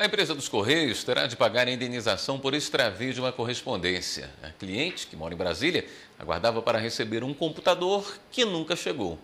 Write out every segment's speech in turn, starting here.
A empresa dos Correios terá de pagar a indenização por extravio de uma correspondência. A cliente, que mora em Brasília, aguardava para receber um computador que nunca chegou.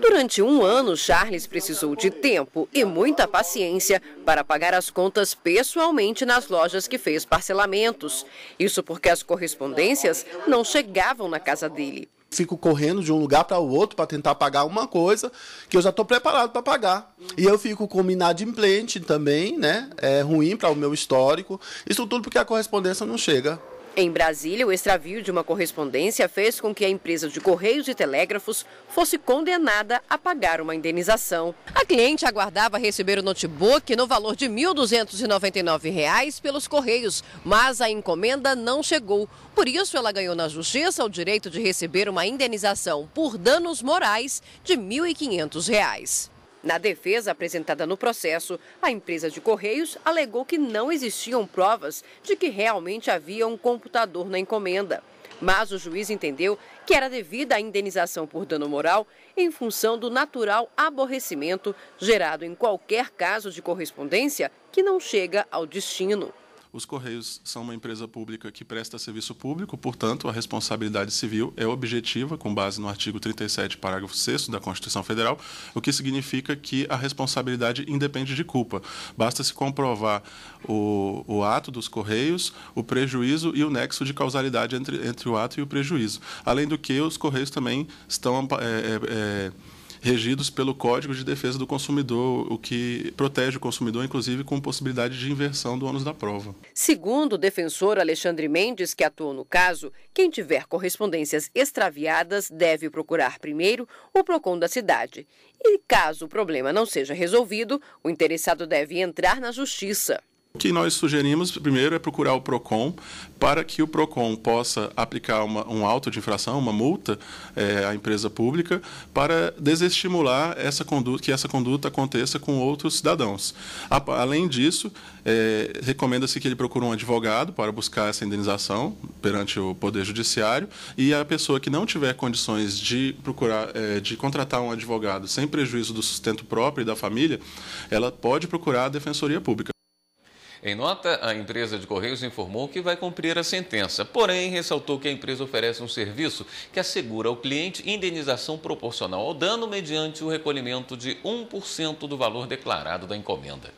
Durante um ano, Charles precisou de tempo e muita paciência para pagar as contas pessoalmente nas lojas que fez parcelamentos. Isso porque as correspondências não chegavam na casa dele fico correndo de um lugar para o outro para tentar pagar uma coisa que eu já estou preparado para pagar. E eu fico com inadimplente também, né? É ruim para o meu histórico. Isso tudo porque a correspondência não chega. Em Brasília, o extravio de uma correspondência fez com que a empresa de Correios e Telégrafos fosse condenada a pagar uma indenização. A cliente aguardava receber o notebook no valor de R$ 1.299 pelos Correios, mas a encomenda não chegou. Por isso, ela ganhou na justiça o direito de receber uma indenização por danos morais de R$ 1.500. Na defesa apresentada no processo, a empresa de Correios alegou que não existiam provas de que realmente havia um computador na encomenda. Mas o juiz entendeu que era devida a indenização por dano moral em função do natural aborrecimento gerado em qualquer caso de correspondência que não chega ao destino. Os Correios são uma empresa pública que presta serviço público, portanto, a responsabilidade civil é objetiva, com base no artigo 37, parágrafo 6 da Constituição Federal, o que significa que a responsabilidade independe de culpa. Basta se comprovar o, o ato dos Correios, o prejuízo e o nexo de causalidade entre, entre o ato e o prejuízo. Além do que, os Correios também estão. É, é, é regidos pelo Código de Defesa do Consumidor, o que protege o consumidor, inclusive com possibilidade de inversão do ônus da prova. Segundo o defensor Alexandre Mendes, que atuou no caso, quem tiver correspondências extraviadas deve procurar primeiro o PROCON da cidade. E caso o problema não seja resolvido, o interessado deve entrar na justiça. O que nós sugerimos, primeiro, é procurar o PROCON para que o PROCON possa aplicar uma, um auto de infração, uma multa é, à empresa pública, para desestimular essa conduta, que essa conduta aconteça com outros cidadãos. Além disso, é, recomenda-se que ele procure um advogado para buscar essa indenização perante o Poder Judiciário e a pessoa que não tiver condições de procurar, é, de contratar um advogado sem prejuízo do sustento próprio e da família, ela pode procurar a Defensoria Pública. Em nota, a empresa de Correios informou que vai cumprir a sentença, porém ressaltou que a empresa oferece um serviço que assegura ao cliente indenização proporcional ao dano mediante o recolhimento de 1% do valor declarado da encomenda.